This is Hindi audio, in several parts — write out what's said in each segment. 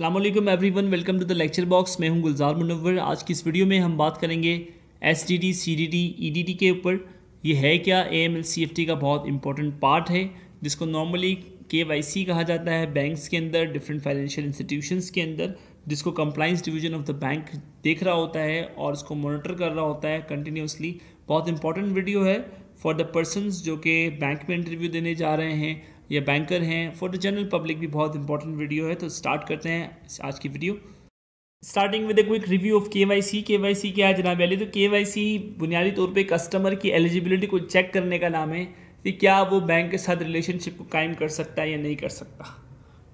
अल्लाम everyone welcome to the lecture box मैं हूं गुलजार मुनवर आज की इस वीडियो में हम बात करेंगे S D D C D D E D D के ऊपर ये है क्या A M L C F T का बहुत इंपॉर्टेंट पार्ट है जिसको नॉर्मली के वाई सी कहा जाता है बैंक्स के अंदर डिफरेंट फाइनेंशियल इंस्टीट्यूशंस के अंदर जिसको compliance division of the bank देख रहा होता है और उसको मॉनिटर कर रहा होता है कंटिन्यूसली बहुत इंपॉर्टेंट वीडियो है फॉर द पर्सनस जो कि बैंक में इंटरव्यू देने जा रहे हैं या बैंकर हैं फॉर द जनरल पब्लिक भी बहुत इंपॉर्टेंट वीडियो है तो स्टार्ट करते हैं आज की video starting with a quick review of K Y C K Y सी क्या है जनाब अली तो के वाई सी बुनियादी तौर पर कस्टमर की एलिजिबिलिटी को चेक करने का नाम है कि क्या वो बैंक के साथ रिलेशनशिप को कायम कर सकता है या नहीं कर सकता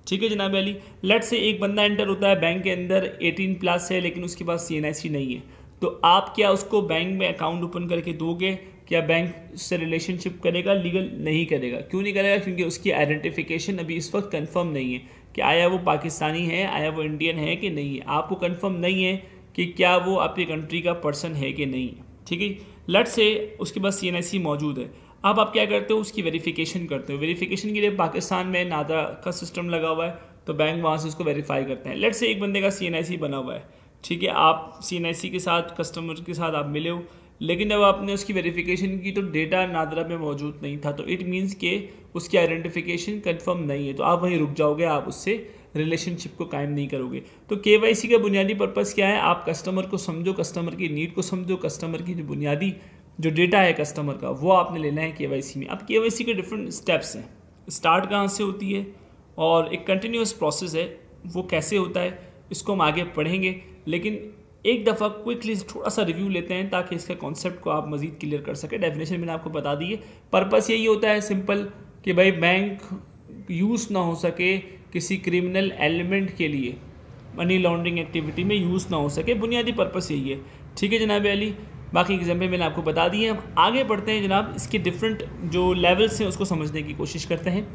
ठीक है जनाब अली लट से एक बंदा एंटर होता है बैंक के अंदर 18 प्लस है लेकिन उसके पास सी नहीं है तो आप क्या उसको बैंक में अकाउंट ओपन करके दोगे क्या बैंक से रिलेशनशिप करेगा लीगल नहीं करेगा क्यों नहीं करेगा क्योंकि उसकी आइडेंटिफिकेशन अभी इस वक्त कंफर्म नहीं है कि आया वो पाकिस्तानी है आया वो इंडियन है कि नहीं है आपको कंफर्म नहीं है कि क्या वो आपकी कंट्री का पर्सन है कि नहीं है ठीक है लट से उसके पास सी मौजूद है अब आप क्या करते हो उसकी वेरीफिकेशन करते हो वेरीफिकेशन के लिए पाकिस्तान में नादा का सिस्टम लगा हुआ है तो बैंक वहाँ से उसको वेरीफाई करते हैं लट से एक बंदे का सी बना हुआ है ठीक है आप सी के साथ कस्टमर के साथ आप मिले हो लेकिन जब आपने उसकी वेरिफिकेशन की तो डेटा नादरा में मौजूद नहीं था तो इट मीन्स के उसकी आइडेंटिफिकेशन कंफर्म नहीं है तो आप वहीं रुक जाओगे आप उससे रिलेशनशिप को कायम नहीं करोगे तो के का बुनियादी पर्पज़ क्या है आप कस्टमर को समझो कस्टमर की नीड को समझो कस्टमर की जो बुनियादी जो डेटा है कस्टमर का वो आपने लेना है के में अब के के डिफरेंट स्टेप्स हैं स्टार्ट कहाँ से होती है और एक कंटिन्यूस प्रोसेस है वो कैसे होता है इसको हम आगे पढ़ेंगे लेकिन एक दफ़ा क्विकली थोड़ा सा रिव्यू लेते हैं ताकि इसके कॉन्सेप्ट को आप मज़ीद क्लियर कर सकें डेफिनेशन मैंने आपको बता दी है पर्पस यही होता है सिंपल कि भाई बैंक यूज़ ना हो सके किसी क्रिमिनल एलिमेंट के लिए मनी लॉन्ड्रिंग एक्टिविटी में यूज़ ना हो सके बुनियादी पर्पस यही है ठीक है जनाब अली बाकी एग्जाम्पल मैंने आपको बता दिए है आगे बढ़ते हैं जनाब इसके डिफरेंट जो लेवल्स हैं उसको समझने की कोशिश करते हैं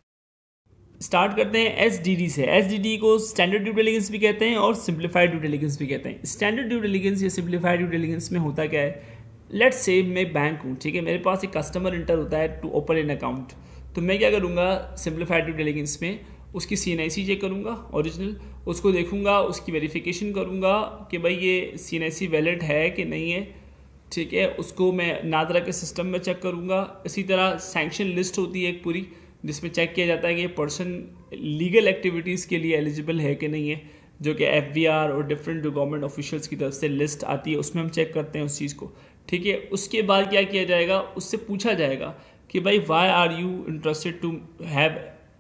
स्टार्ट करते हैं एस से एस को स्टैंडर्ड ड्यू डेलिगेंस भी कहते हैं और सिंप्लीफाइड ड्यू डेलिगेंस भी कहते हैं स्टैंडर्ड ड्यू डेलिगेंस या सिंप्लीफाइड ड्यू डेलिगेंस में होता क्या है लेट्स से मैं बैंक हूँ ठीक है मेरे पास एक कस्टमर इंटर होता है टू ओपन एन अकाउंट तो मैं क्या करूँगा सिंप्लीफाइड ड्यू डेलिगेंस में उसकी C N I C check करूँगा ओरिजिनल उसको देखूँगा उसकी वेरीफिकेशन करूँगा कि भाई ये सी एन आई सी वैलिड है कि नहीं है ठीक है उसको मैं नादरा के सिस्टम में चेक करूँगा इसी तरह सैंक्शन लिस्ट होती है एक पूरी जिसमें चेक किया जाता है कि ये पर्सन लीगल एक्टिविटीज़ के लिए एलिजिबल है कि नहीं है जो कि एफ और डिफरेंट जो गवर्नमेंट ऑफिशियल्स की तरफ से लिस्ट आती है उसमें हम चेक करते हैं उस चीज़ को ठीक है उसके बाद क्या किया जाएगा उससे पूछा जाएगा कि भाई why are you interested to have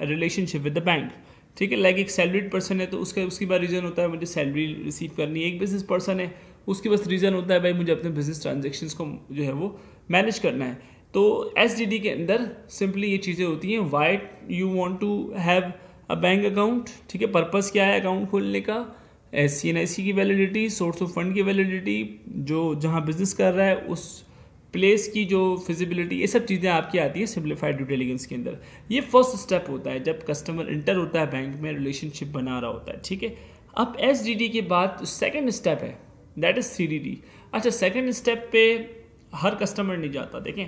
relationship with the bank ठीक है लाइक एक सैलरीड पर्सन है तो उसका उसके बाद रीज़न होता है मुझे सैलरी रिसीव करनी है एक बिजनेस पर्सन है उसके बस रीज़न होता है भाई मुझे अपने बिजनेस ट्रांजेक्शन को जो है वो मैनेज करना है तो एस के अंदर सिंपली ये चीज़ें होती हैं why you want to have a bank account ठीक है पर्पज़ क्या है अकाउंट खोलने का S C N I C की वैलिडिटी सोर्स ऑफ फंड की वैलिडिटी जो जहाँ बिजनेस कर रहा है उस प्लेस की जो फिजिबिलिटी ये सब चीज़ें आपकी आती हैं सिम्प्लीफाइड इंटेलिजेंस के अंदर ये फर्स्ट स्टेप होता है जब कस्टमर इंटर होता है बैंक में रिलेशनशिप बना रहा होता है ठीक है अब एस डी डी के बाद सेकेंड स्टेप है that is C D D अच्छा सेकेंड स्टेप पे हर कस्टमर नहीं जाता देखें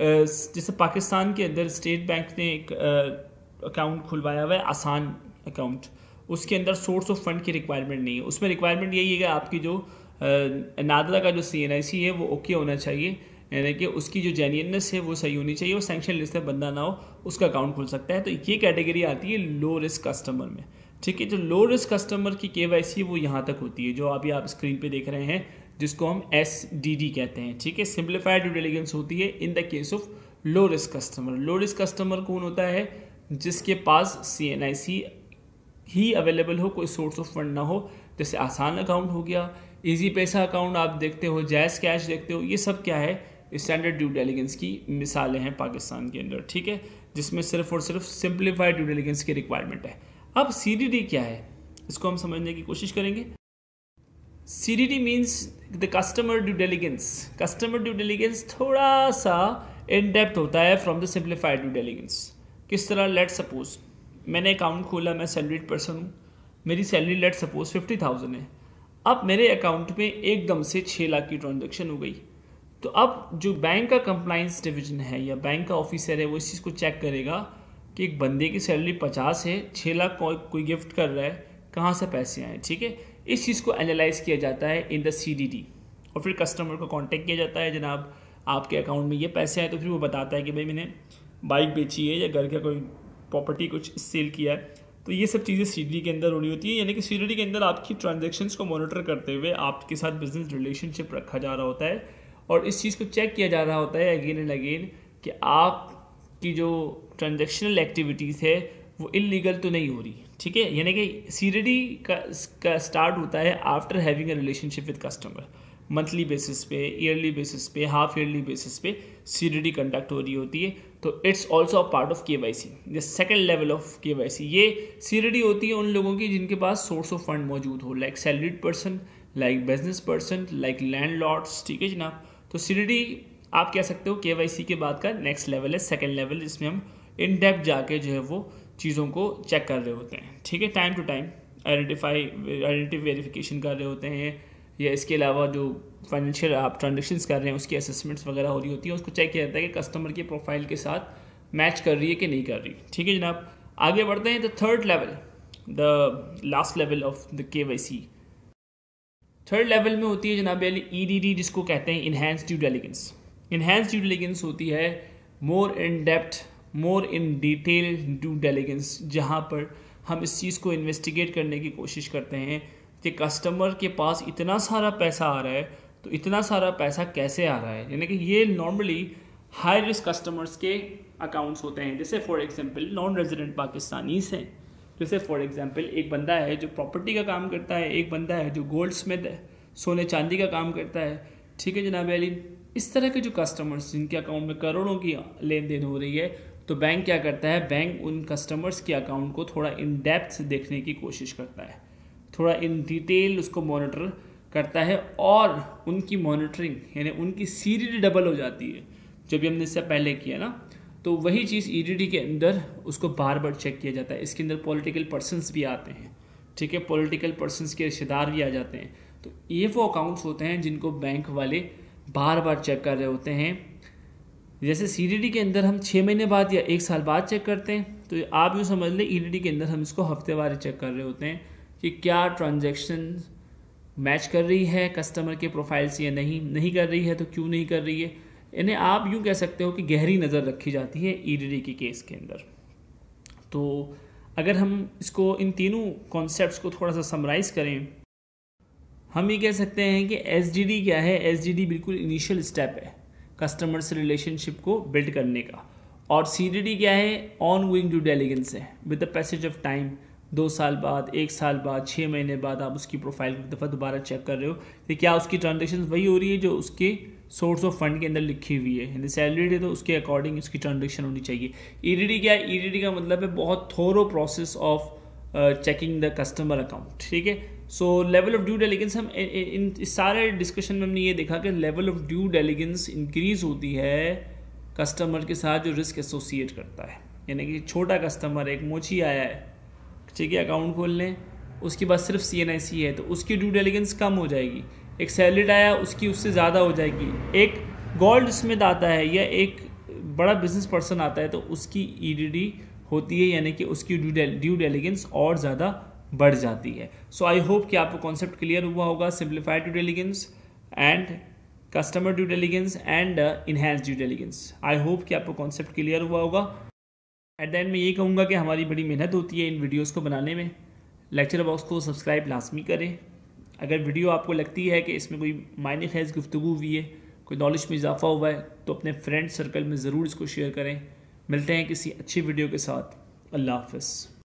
जैसे पाकिस्तान के अंदर स्टेट बैंक ने एक अकाउंट खुलवाया हुआ है आसान अकाउंट उसके अंदर सोर्स ऑफ फंड की रिक्वायरमेंट नहीं है उसमें रिक्वायरमेंट यही है कि आपकी जो नादरा का जो सी एन आई सी है वो ओके होना चाहिए यानी कि उसकी जो जेन्यनस है वो सही होनी चाहिए और सेंक्शन लिस्ट में बंदा ना हो उसका अकाउंट खुल सकता है तो ये कैटेगरी आती है लो रिस्क कस्टमर में ठीक है जो लो रिस्क कस्टमर की के वाई सी वो यहाँ तक होती है जो अभी आप स्क्रीन पे देख रहे हैं जिसको हम एस डी डी कहते हैं ठीक है सिंप्लीफाइड ड्यू डिलीजेंस होती है in the case of low risk customer low risk customer कौन होता है जिसके पास सी N I C he available हो कोई सोर्स ऑफ फंड ना हो जैसे आसान अकाउंट हो गया इजी पैसा अकाउंट आप देखते हो जैस कैश देखते हो ये सब क्या है स्टैंडर्ड ड्यू डेलीगेंस की मिसालें हैं पाकिस्तान के अंदर ठीक है जिसमें सिर्फ और सिर्फ सिंप्लीफाइड ड्यू डेलीगेंस की रिक्वायरमेंट है अब सी क्या है इसको हम समझने की कोशिश करेंगे D means the customer due diligence customer due diligence थोड़ा सा इन डेप्थ होता है from the simplified due diligence किस तरह लेट सपोज मैंने अकाउंट खोला मैं सैलरीड पर्सन हूँ मेरी salary let suppose fifty thousand है अब मेरे अकाउंट में एकदम से छः लाख की ट्रांजेक्शन हो गई तो अब जो बैंक का कंप्लाइंस डिवीजन है या बैंक का ऑफिसर है वो इस चीज़ को चेक करेगा कि एक बंदे की सैलरी पचास है छः लाख कोई गिफ्ट कर रहा है कहाँ से पैसे आए ठीक है इस चीज़ को एनालाइज किया जाता है इन द सी और फिर कस्टमर को कॉन्टेक्ट किया जाता है जनाब आपके अकाउंट में ये पैसे आए तो फिर वो बताता है कि भाई मैंने बाइक बेची है या घर का कोई प्रॉपर्टी कुछ सेल किया है तो ये सब चीज़ें सी के अंदर होनी होती है यानी कि सी के अंदर आपकी ट्रांजेक्शन्स को मॉनिटर करते हुए आपके साथ बिजनेस रिलेशनशिप रखा जा रहा होता है और इस चीज़ को चेक किया जा रहा होता है अगेन एंड अगेन कि आपकी जो ट्रांजेक्शनल एक्टिविटीज़ है वो इलीगल तो नहीं हो रही ठीक है यानी कि सीरेडी का, का स्टार्ट होता है after having a relationship with customer monthly basis पे ईयरली बेसिस पे हाफ ईयरली बेसिस पे सीरीडी कंडक्ट हो रही होती है तो it's also a part of K Y C the second level of K Y C ये सीरीडी होती है उन लोगों की जिनके पास सोर्स ऑफ फंड मौजूद हो like salaried person like business person like land lords ठीक है जनाब तो सीरीडी आप कह सकते हो के वाई सी के बाद का नेक्स्ट लेवल है सेकेंड लेवल जिसमें हम इन डेप्थ जाके जो है वो चीज़ों को चेक कर रहे होते हैं ठीक है time to time identify identity verification कर रहे होते हैं या इसके अलावा जो फाइनेंशियल आप ट्रांजेक्शन कर रहे हैं उसकी असेसमेंट्स वगैरह हो रही होती है उसको चेक किया जाता है कि कस्टमर की प्रोफाइल के साथ मैच कर रही है कि नहीं कर रही ठीक है जनाब आगे बढ़ते हैं the third level the last level of the K Y C third level में होती है जनाब अली ई डी डी जिसको कहते हैं enhance due diligence enhance due diligence होती है more in depth more in detail due diligence जहाँ पर हम इस चीज़ को इन्वेस्टिगेट करने की कोशिश करते हैं कि कस्टमर के पास इतना सारा पैसा आ रहा है तो इतना सारा पैसा कैसे आ रहा है यानी कि ये नॉर्मली हाई रिस्क कस्टमर्स के अकाउंट्स होते हैं जैसे for example non resident Pakistanis हैं जैसे फॉर एग्जांपल एक बंदा है जो प्रॉपर्टी का काम करता है एक बंदा है जो गोल्ड स्मिथ है सोने चांदी का काम करता है ठीक है जनाब अली इस तरह के जो कस्टमर्स जिनके अकाउंट में करोड़ों की लेन देन हो रही है तो बैंक क्या करता है बैंक उन कस्टमर्स के अकाउंट को थोड़ा इन डेप्थ देखने की कोशिश करता है थोड़ा इन डिटेल उसको मॉनिटर करता है और उनकी मॉनिटरिंग यानी उनकी सीरीज डबल हो जाती है जो भी हमने इससे पहले किया ना तो वही चीज़ ई e के अंदर उसको बार बार चेक किया जाता है इसके अंदर पॉलिटिकल पर्सनस भी आते हैं ठीक है पॉलिटिकल पर्सनस के रिश्तेदार भी आ जाते हैं तो ये वो अकाउंट्स होते हैं जिनको बैंक वाले बार बार चेक कर रहे होते हैं जैसे सी के अंदर हम छः महीने बाद या एक साल बाद चेक करते हैं तो आप यूँ समझ लें ई e के अंदर हम इसको हफ्ते हफ्तेवार चेक कर रहे होते हैं कि क्या ट्रांजेक्शन मैच कर रही है कस्टमर के प्रोफाइल से या नहीं नहीं कर रही है तो क्यों नहीं कर रही है यानी आप यूँ कह सकते हो कि गहरी नज़र रखी जाती है ई डी के केस के अंदर तो अगर हम इसको इन तीनों कॉन्सेप्ट को थोड़ा सा समराइज़ करें हम ये कह सकते हैं कि एस क्या है एस बिल्कुल इनिशियल स्टेप है कस्टमर से रिलेशनशिप को बिल्ड करने का और सी क्या है ऑन गोइंग ड्यू डेलीगेंस है with the passage of time दो साल बाद एक साल बाद छः महीने बाद आप उसकी प्रोफाइल एक दफ़ा दोबारा चेक कर रहे हो कि तो क्या उसकी ट्रांजेक्शन वही हो रही है जो उसके सोर्स ऑफ फंड के अंदर लिखी हुई है यानी सैलरी है तो उसके अकॉर्डिंग उसकी ट्रांजेक्शन होनी चाहिए ई e क्या है ई e का मतलब है बहुत thorough process of checking the customer account ठीक है so level of due diligence हम इन इस सारे डिस्कशन में हमने ये देखा कि level of due diligence increase होती है कस्टमर के साथ जो रिस्क एसोसिएट करता है यानी कि छोटा कस्टमर एक मोची आया है ठीक है अकाउंट खोल लें उसके बाद सिर्फ सी एन आई सी है तो उसकी ड्यू डेलीगेंस कम हो जाएगी एक सैलरीड आया उसकी उससे ज़्यादा हो जाएगी एक गोल्ड स्मिथ आता है या एक बड़ा बिजनेस पर्सन आता है तो उसकी ई डी डी होती है यानी कि उसकी ड्यू डेलीगेंस और ज़्यादा बढ़ जाती है सो आई होप कि आपको कॉन्सेप्ट क्लियर हुआ होगा simplified due diligence and customer due diligence and enhance due diligence I hope कि आपको कॉन्सेप्ट क्लियर हुआ होगा एट द एंड मैं ये कहूँगा कि हमारी बड़ी मेहनत होती है इन वीडियोज़ को बनाने में लेक्चर बॉक्स को सब्सक्राइब लाजमी करें अगर वीडियो आपको लगती है कि इसमें कोई मायने खैज गुफ्तु हुई है कोई नॉलेज में इजाफा हुआ है तो अपने फ्रेंड सर्कल में ज़रूर इसको शेयर करें मिलते हैं किसी अच्छी वीडियो के साथ अल्लाह हाफ